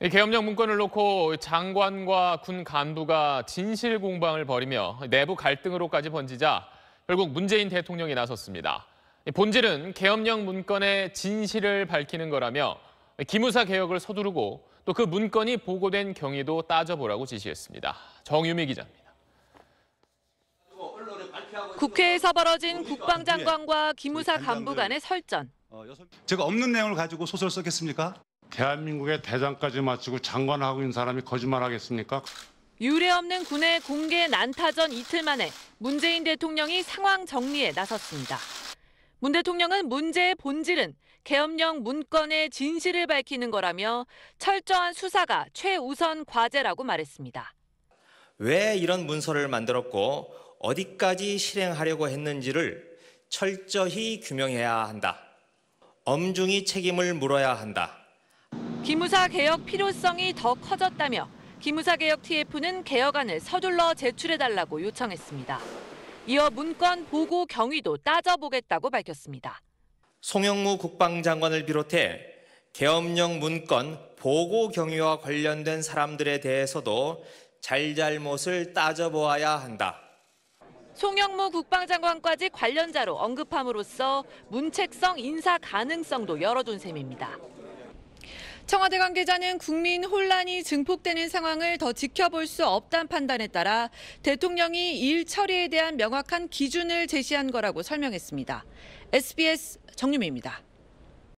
계엄령 문건을 놓고 장관과 군 간부가 진실 공방을 벌이며 내부 갈등으로까지 번지자 결국 문재인 대통령이 나섰습니다. 본질은 계엄령 문건의 진실을 밝히는 거라며 기무사 개혁을 서두르고 또 그 문건이 보고된 경위도 따져보라고 지시했습니다. 정유미 기자입니다. 국회에서 벌어진 국방장관과 기무사 간부 간의 설전. 제가 없는 내용을 가지고 소설 썼겠습니까? 대한민국의 대장까지 마치고 장관하고 있는 사람이 거짓말하겠습니까? 유례없는 군의 공개 난타전 이틀 만에 문재인 대통령이 상황 정리에 나섰습니다. 문 대통령은 문제의 본질은 계엄령 문건의 진실을 밝히는 거라며 철저한 수사가 최우선 과제라고 말했습니다. 왜 이런 문서를 만들었고 어디까지 실행하려고 했는지를 철저히 규명해야 한다. 엄중히 책임을 물어야 한다. 기무사 개혁 필요성이 더 커졌다며 기무사 개혁 TF는 개혁안을 서둘러 제출해달라고 요청했습니다. 이어 문건 보고 경위도 따져보겠다고 밝혔습니다. 송영무 국방장관을 비롯해 계엄령 문건 보고 경위와 관련된 사람들에 대해서도 잘잘못을 따져보아야 한다. 송영무 국방장관까지 관련자로 언급함으로써 문책성 인사 가능성도 열어둔 셈입니다. 청와대 관계자는 국민 혼란이 증폭되는 상황을 더 지켜볼 수 없다는 판단에 따라 대통령이 일 처리에 대한 명확한 기준을 제시한 거라고 설명했습니다. SBS 정유미입니다.